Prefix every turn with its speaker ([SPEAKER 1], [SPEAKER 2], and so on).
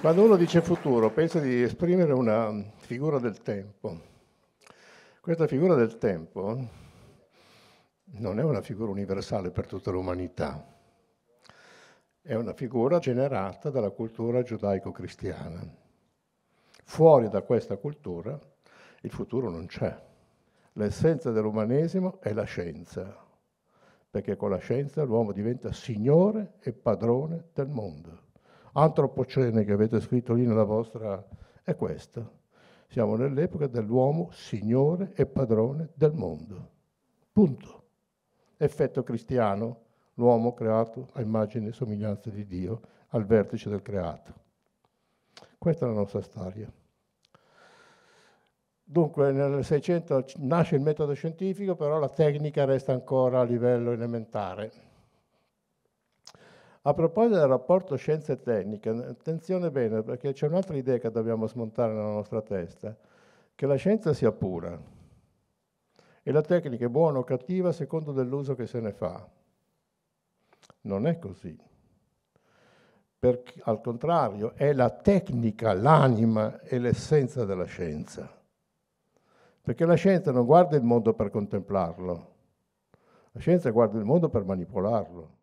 [SPEAKER 1] Quando uno dice futuro, pensa di esprimere una figura del tempo. Questa figura del tempo non è una figura universale per tutta l'umanità, è una figura generata dalla cultura giudaico-cristiana. Fuori da questa cultura il futuro non c'è. L'essenza dell'umanesimo è la scienza, perché con la scienza l'uomo diventa signore e padrone del mondo. Antropocene che avete scritto lì nella vostra è questa. Siamo nell'epoca dell'uomo signore e padrone del mondo. Punto. Effetto cristiano, l'uomo creato a immagine e somiglianza di Dio al vertice del creato. Questa è la nostra storia. Dunque nel 600 nasce il metodo scientifico, però la tecnica resta ancora a livello elementare. A proposito del rapporto scienza e tecnica, attenzione bene perché c'è un'altra idea che dobbiamo smontare nella nostra testa, che la scienza sia pura e la tecnica è buona o cattiva a secondo dell'uso che se ne fa. Non è così. Perché, al contrario, è la tecnica, l'anima e l'essenza della scienza. Perché la scienza non guarda il mondo per contemplarlo, la scienza guarda il mondo per manipolarlo.